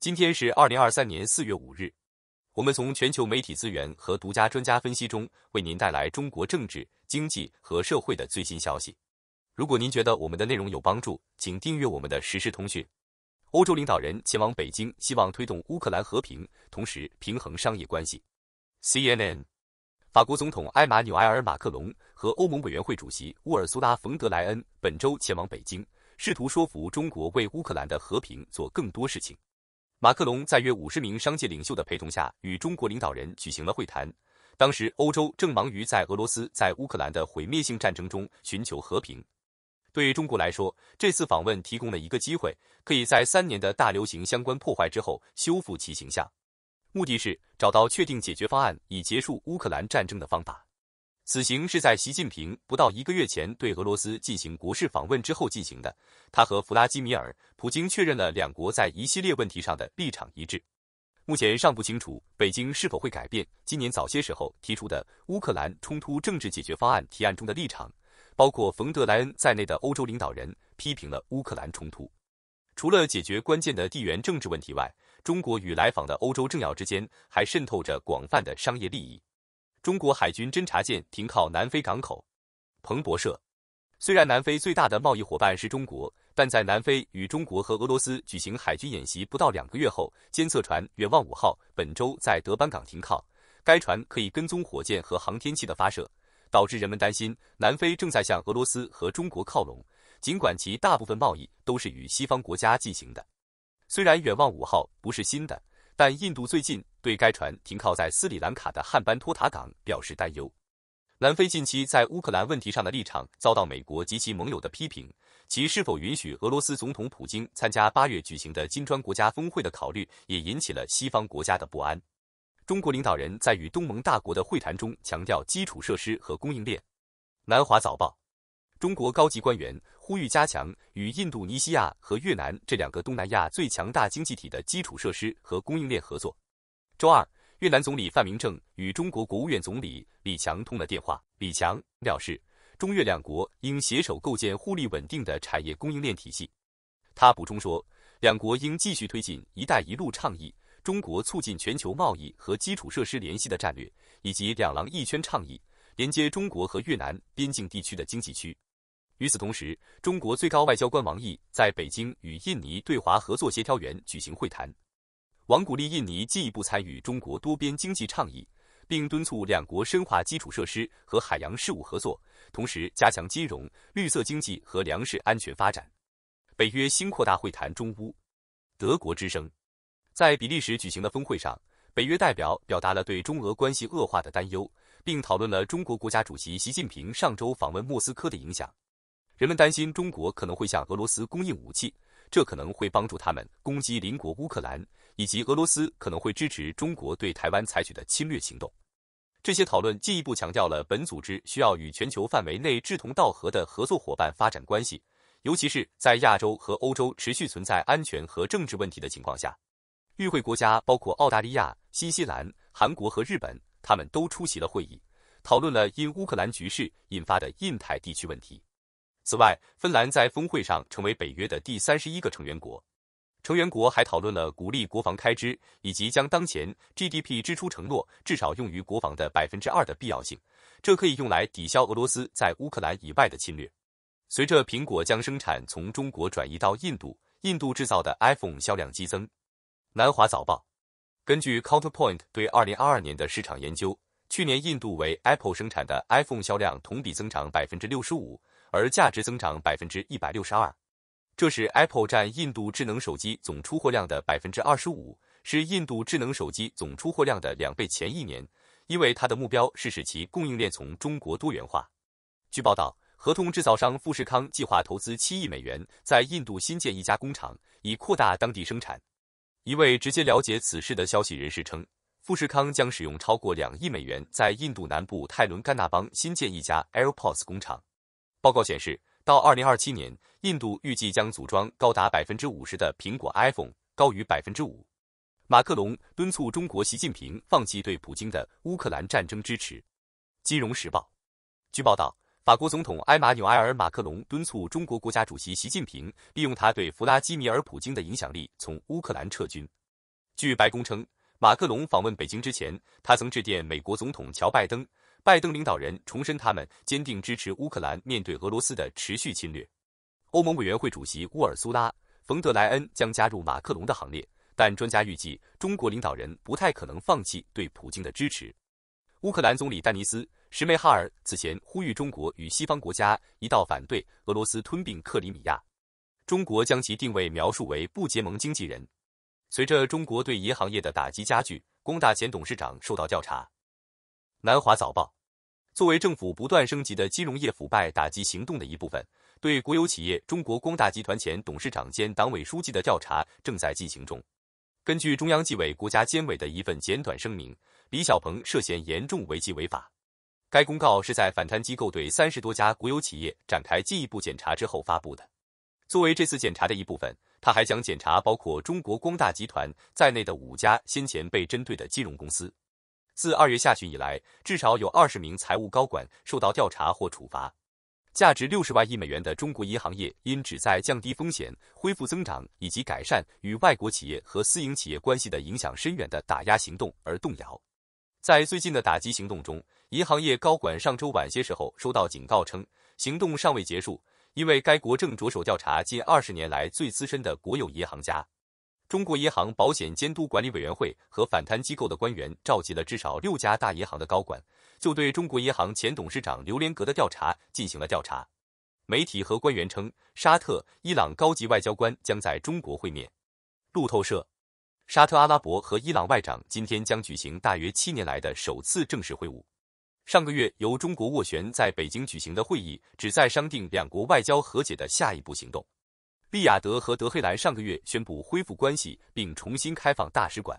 今天是二零二三年四月五日，我们从全球媒体资源和独家专家分析中为您带来中国政治、经济和社会的最新消息。如果您觉得我们的内容有帮助，请订阅我们的实时通讯。欧洲领导人前往北京，希望推动乌克兰和平，同时平衡商业关系。CNN，法国总统埃马纽埃尔·马克龙和欧盟委员会主席乌尔苏拉·冯德莱恩本周前往北京，试图说服中国为乌克兰的和平做更多事情。马克龙在约五十名商界领袖的陪同下与中国领导人举行了会谈。当时，欧洲正忙于在俄罗斯在乌克兰的毁灭性战争中寻求和平。对中国来说，这次访问提供了一个机会，可以在三年的大流行相关破坏之后修复其形象。目的是找到确定解决方案以结束乌克兰战争的方法。此行是在习近平不到一个月前对俄罗斯进行国事访问之后进行的。他和弗拉基米尔·普京确认了两国在一系列问题上的立场一致。目前尚不清楚北京是否会改变今年早些时候提出的乌克兰冲突政治解决方案提案中的立场。包括冯德莱恩在内的欧洲领导人批评了乌克兰冲突。除了解决关键的地缘政治问题外，中国与来访的欧洲政要之间还渗透着广泛的商业利益。中国海军侦察舰停靠南非港口，彭博社。虽然南非最大的贸易伙伴是中国，但在南非与中国和俄罗斯举行海军演习不到两个月后，监测船远望五号本周在德班港停靠。该船可以跟踪火箭和航天器的发射，导致人们担心南非正在向俄罗斯和中国靠拢，尽管其大部分贸易都是与西方国家进行的。虽然远望五号不是新的。但印度最近对该船停靠在斯里兰卡的汉班托塔港表示担忧。南非近期在乌克兰问题上的立场遭到美国及其盟友的批评，其是否允许俄罗斯总统普京参加八月举行的金砖国家峰会的考虑也引起了西方国家的不安。中国领导人在与东盟大国的会谈中强调基础设施和供应链。南华早报。中国高级官员呼吁加强与印度尼西亚和越南这两个东南亚最强大经济体的基础设施和供应链合作。周二，越南总理范明政与中国国务院总理李强通了电话。李强表示，中越两国应携手构建互利稳定的产业供应链体系。他补充说，两国应继续推进“一带一路”倡议、中国促进全球贸易和基础设施联系的战略，以及“两廊一圈”倡议，连接中国和越南边境地区的经济区。与此同时，中国最高外交官王毅在北京与印尼对华合作协调员举行会谈。王鼓励印尼进一步参与中国多边经济倡议，并敦促两国深化基础设施和海洋事务合作，同时加强金融、绿色经济和粮食安全发展。北约新扩大会谈中乌，德国之声，在比利时举行的峰会上，北约代表表达了对中俄关系恶化的担忧，并讨论了中国国家主席习近平上周访问莫斯科的影响。人们担心中国可能会向俄罗斯供应武器，这可能会帮助他们攻击邻国乌克兰，以及俄罗斯可能会支持中国对台湾采取的侵略行动。这些讨论进一步强调了本组织需要与全球范围内志同道合的合作伙伴发展关系，尤其是在亚洲和欧洲持续存在安全和政治问题的情况下。与会国家包括澳大利亚、新西兰、韩国和日本，他们都出席了会议，讨论了因乌克兰局势引发的印太地区问题。此外，芬兰在峰会上成为北约的第三十一个成员国。成员国还讨论了鼓励国防开支，以及将当前 GDP 支出承诺至少用于国防的百分之二的必要性，这可以用来抵消俄罗斯在乌克兰以外的侵略。随着苹果将生产从中国转移到印度，印度制造的 iPhone 销量激增。南华早报根据 Counterpoint 对二零二二年的市场研究，去年印度为 Apple 生产的 iPhone 销量同比增长百分之六十五。而价值增长百分之一百六十二，这是 Apple 占印度智能手机总出货量的百分之二十五，是印度智能手机总出货量的两倍。前一年，因为它的目标是使其供应链从中国多元化。据报道，合同制造商富士康计划投资七亿美元，在印度新建一家工厂，以扩大当地生产。一位直接了解此事的消息人士称，富士康将使用超过两亿美元，在印度南部泰伦甘纳邦新建一家 AirPods 工厂。报告显示，到二零二七年，印度预计将组装高达百分之五十的苹果 iPhone，高于百分之五。马克龙敦促中国习近平放弃对普京的乌克兰战争支持。金融时报，据报道，法国总统埃马纽埃尔·马克龙敦促中国国家主席习近平利用他对弗拉基米尔·普京的影响力从乌克兰撤军。据白宫称，马克龙访问北京之前，他曾致电美国总统乔·拜登。拜登领导人重申，他们坚定支持乌克兰面对俄罗斯的持续侵略。欧盟委员会主席乌尔苏拉·冯德莱恩将加入马克龙的行列，但专家预计中国领导人不太可能放弃对普京的支持。乌克兰总理丹尼斯·什梅哈尔此前呼吁中国与西方国家一道反对俄罗斯吞并克里米亚，中国将其定位描述为不结盟经纪人。随着中国对银行业的打击加剧，工大前董事长受到调查。南华早报，作为政府不断升级的金融业腐败打击行动的一部分，对国有企业中国光大集团前董事长兼党委书记的调查正在进行中。根据中央纪委国家监委的一份简短声明，李小鹏涉嫌严重违纪违法。该公告是在反贪机构对三十多家国有企业展开进一步检查之后发布的。作为这次检查的一部分，他还将检查包括中国光大集团在内的五家先前被针对的金融公司。自二月下旬以来，至少有二十名财务高管受到调查或处罚。价值六十万亿美元的中国银行业因旨在降低风险、恢复增长以及改善与外国企业和私营企业关系的影响深远的打压行动而动摇。在最近的打击行动中，银行业高管上周晚些时候收到警告称，行动尚未结束，因为该国正着手调查近二十年来最资深的国有银行家。中国银行保险监督管理委员会和反贪机构的官员召集了至少六家大银行的高管，就对中国银行前董事长刘连格的调查进行了调查。媒体和官员称，沙特、伊朗高级外交官将在中国会面。路透社：沙特阿拉伯和伊朗外长今天将举行大约七年来的首次正式会晤。上个月由中国斡旋在北京举行的会议，旨在商定两国外交和解的下一步行动。利雅得和德黑兰上个月宣布恢复关系并重新开放大使馆，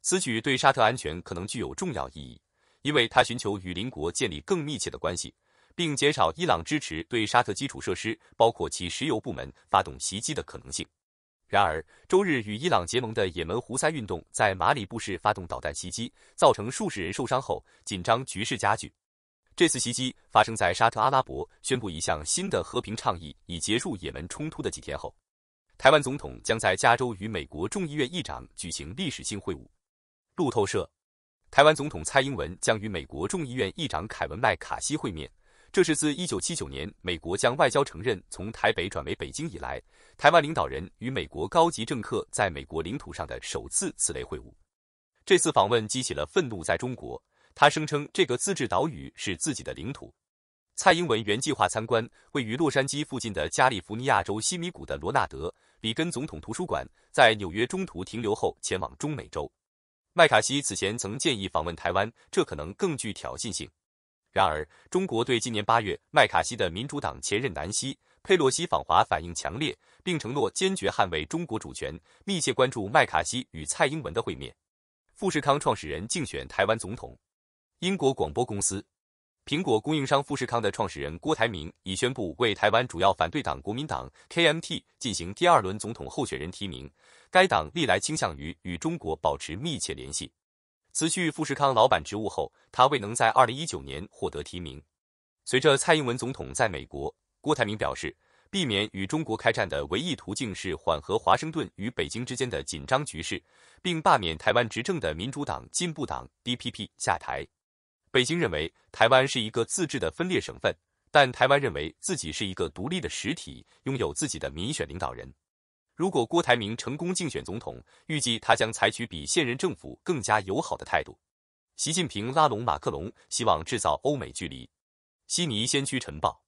此举对沙特安全可能具有重要意义，因为它寻求与邻国建立更密切的关系，并减少伊朗支持对沙特基础设施，包括其石油部门，发动袭击的可能性。然而，周日与伊朗结盟的也门胡塞运动在马里布市发动导弹袭击，造成数十人受伤后，紧张局势加剧。这次袭击发生在沙特阿拉伯宣布一项新的和平倡议以结束也门冲突的几天后。台湾总统将在加州与美国众议院议长举行历史性会晤。路透社，台湾总统蔡英文将与美国众议院议长凯文麦卡锡会面，这是自一九七九年美国将外交承认从台北转为北京以来，台湾领导人与美国高级政客在美国领土上的首次此类会晤。这次访问激起了愤怒，在中国。他声称这个自治岛屿是自己的领土。蔡英文原计划参观位于洛杉矶附近的加利福尼亚州西米谷的罗纳德·里根总统图书馆，在纽约中途停留后前往中美洲。麦卡锡此前曾建议访问台湾，这可能更具挑衅性。然而，中国对今年八月麦卡锡的民主党前任南希·佩洛西访华反应强烈，并承诺坚决捍卫中国主权，密切关注麦卡锡与蔡英文的会面。富士康创始人竞选台湾总统。英国广播公司，苹果供应商富士康的创始人郭台铭已宣布为台湾主要反对党国民党 （KMT） 进行第二轮总统候选人提名。该党历来倾向于与中国保持密切联系。辞去富士康老板职务后，他未能在2019年获得提名。随着蔡英文总统在美国，郭台铭表示，避免与中国开战的唯一途径是缓和华盛顿与北京之间的紧张局势，并罢免台湾执政的民主党进步党 （DPP） 下台。北京认为台湾是一个自治的分裂省份，但台湾认为自己是一个独立的实体，拥有自己的民选领导人。如果郭台铭成功竞选总统，预计他将采取比现任政府更加友好的态度。习近平拉拢马克龙，希望制造欧美距离。悉尼先驱晨报，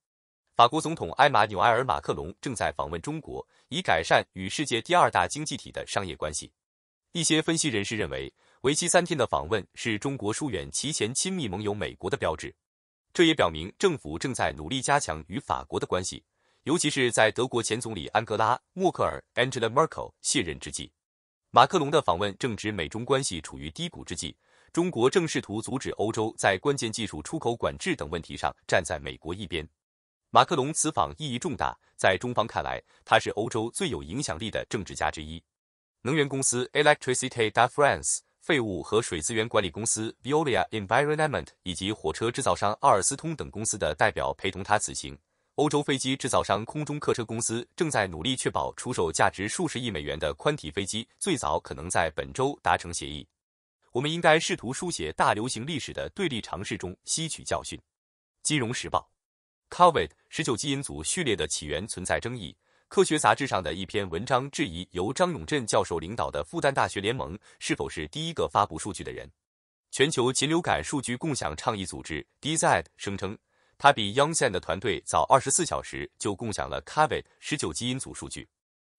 法国总统埃马纽埃尔·马克龙正在访问中国，以改善与世界第二大经济体的商业关系。一些分析人士认为。为期三天的访问是中国疏远其前亲密盟友美国的标志，这也表明政府正在努力加强与法国的关系，尤其是在德国前总理安格拉·默克尔 Angela Merkel 卸任之际。马克龙的访问正值美中关系处于低谷之际，中国正试图阻止欧洲在关键技术出口管制等问题上站在美国一边。马克龙此访意义重大，在中方看来，他是欧洲最有影响力的政治家之一。能源公司 e l e c t r i c i t y de France。废物和水资源管理公司 Viola i Environment 以及火车制造商奥尔斯通等公司的代表陪同他此行。欧洲飞机制造商空中客车公司正在努力确保出售价值数十亿美元的宽体飞机最早可能在本周达成协议。我们应该试图书写大流行历史的对立尝试中吸取教训。金融时报，Covid 十九基因组序列的起源存在争议。科学杂志上的一篇文章质疑由张永镇教授领导的复旦大学联盟是否是第一个发布数据的人。全球禽流感数据共享倡议组织 d z d 声称，他比 Youngsen 的团队早二十四小时就共享了 Covid-19 基因组数据。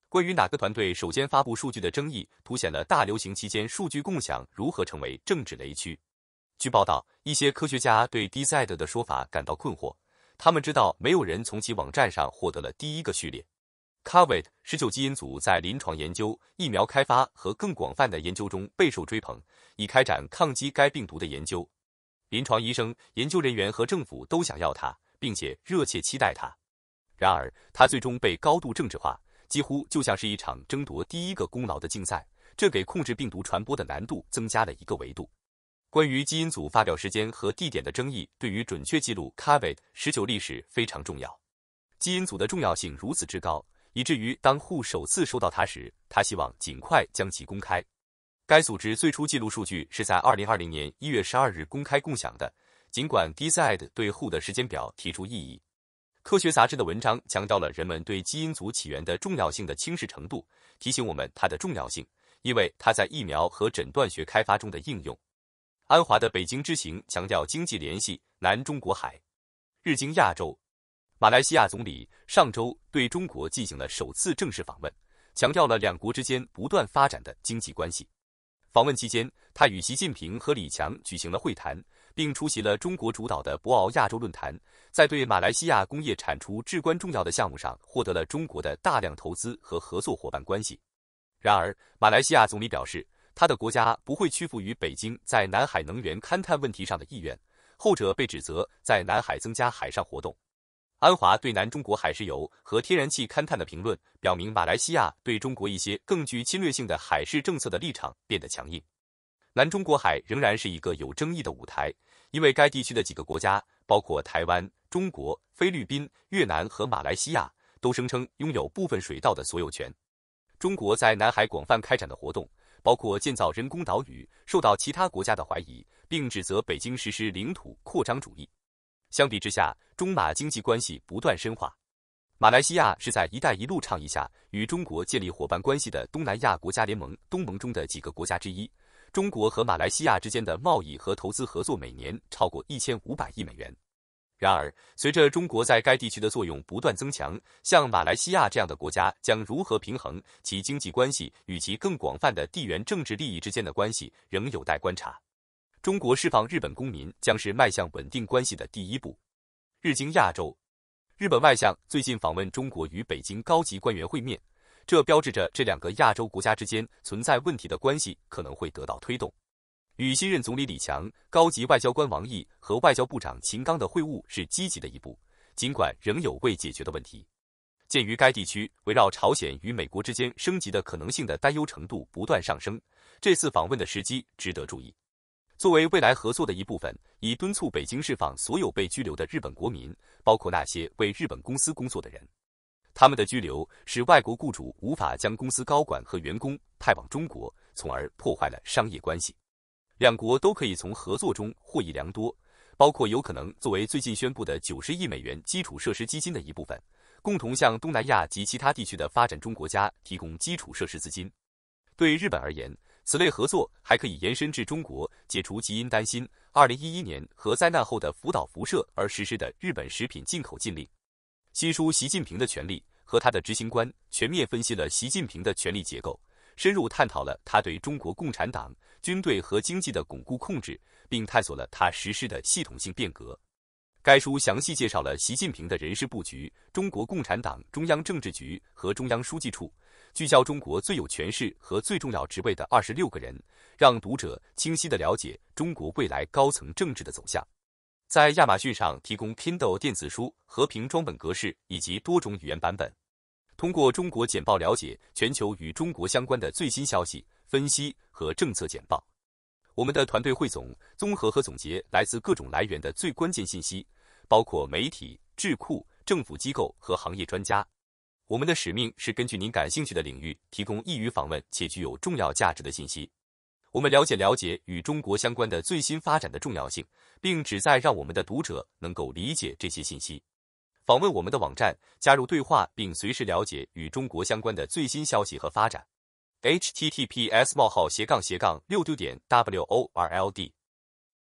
关于哪个团队首先发布数据的争议，凸显了大流行期间数据共享如何成为政治雷区。据报道，一些科学家对 d z d 的说法感到困惑，他们知道没有人从其网站上获得了第一个序列。c o v i d 十九基因组在临床研究、疫苗开发和更广泛的研究中备受追捧，以开展抗击该病毒的研究。临床医生、研究人员和政府都想要它，并且热切期待它。然而，它最终被高度政治化，几乎就像是一场争夺第一个功劳的竞赛，这给控制病毒传播的难度增加了一个维度。关于基因组发表时间和地点的争议，对于准确记录 c o v i d 十九历史非常重要。基因组的重要性如此之高。以至于当户首次收到它时，他希望尽快将其公开。该组织最初记录数据是在2020年1月12日公开共享的，尽管 Decide 对户的时间表提出异议。科学杂志的文章强调了人们对基因组起源的重要性，的轻视程度，提醒我们它的重要性，因为它在疫苗和诊断学开发中的应用。安华的北京之行强调经济联系，南中国海，日经亚洲。马来西亚总理上周对中国进行了首次正式访问，强调了两国之间不断发展的经济关系。访问期间，他与习近平和李强举行了会谈，并出席了中国主导的博鳌亚洲论坛。在对马来西亚工业产出至关重要的项目上，获得了中国的大量投资和合作伙伴关系。然而，马来西亚总理表示，他的国家不会屈服于北京在南海能源勘探问题上的意愿，后者被指责在南海增加海上活动。安华对南中国海石油和天然气勘探的评论，表明马来西亚对中国一些更具侵略性的海事政策的立场变得强硬。南中国海仍然是一个有争议的舞台，因为该地区的几个国家，包括台湾、中国、菲律宾、越南和马来西亚，都声称拥有部分水稻的所有权。中国在南海广泛开展的活动，包括建造人工岛屿，受到其他国家的怀疑，并指责北京实施领土扩张主义。相比之下，中马经济关系不断深化。马来西亚是在“一带一路”倡议下与中国建立伙伴关系的东南亚国家联盟（东盟）中的几个国家之一。中国和马来西亚之间的贸易和投资合作每年超过一千五百亿美元。然而，随着中国在该地区的作用不断增强，像马来西亚这样的国家将如何平衡其经济关系与其更广泛的地缘政治利益之间的关系，仍有待观察。中国释放日本公民将是迈向稳定关系的第一步。日经亚洲，日本外相最近访问中国与北京高级官员会面，这标志着这两个亚洲国家之间存在问题的关系可能会得到推动。与新任总理李强、高级外交官王毅和外交部长秦刚的会晤是积极的一步，尽管仍有未解决的问题。鉴于该地区围绕朝鲜与美国之间升级的可能性的担忧程度不断上升，这次访问的时机值得注意。作为未来合作的一部分，以敦促北京释放所有被拘留的日本国民，包括那些为日本公司工作的人。他们的拘留使外国雇主无法将公司高管和员工派往中国，从而破坏了商业关系。两国都可以从合作中获益良多，包括有可能作为最近宣布的九十亿美元基础设施基金的一部分，共同向东南亚及其他地区的发展中国家提供基础设施资金。对日本而言，此类合作还可以延伸至中国解除基因担心，二零一一年和灾难后的福岛辐射而实施的日本食品进口禁令。新书《习近平的权利》和他的执行官》全面分析了习近平的权力结构，深入探讨了他对中国共产党、军队和经济的巩固控制，并探索了他实施的系统性变革。该书详细介绍了习近平的人事布局、中国共产党中央政治局和中央书记处。聚焦中国最有权势和最重要职位的二十六个人，让读者清晰地了解中国未来高层政治的走向。在亚马逊上提供 Kindle 电子书和平装本格式以及多种语言版本。通过中国简报了解全球与中国相关的最新消息、分析和政策简报。我们的团队汇总、综合和总结来自各种来源的最关键信息，包括媒体、智库、政府机构和行业专家。我们的使命是根据您感兴趣的领域，提供易于访问且具有重要价值的信息。我们了解了解与中国相关的最新发展的重要性，并旨在让我们的读者能够理解这些信息。访问我们的网站，加入对话，并随时了解与中国相关的最新消息和发展。https: 冒号斜杠斜杠六六点 w o r l d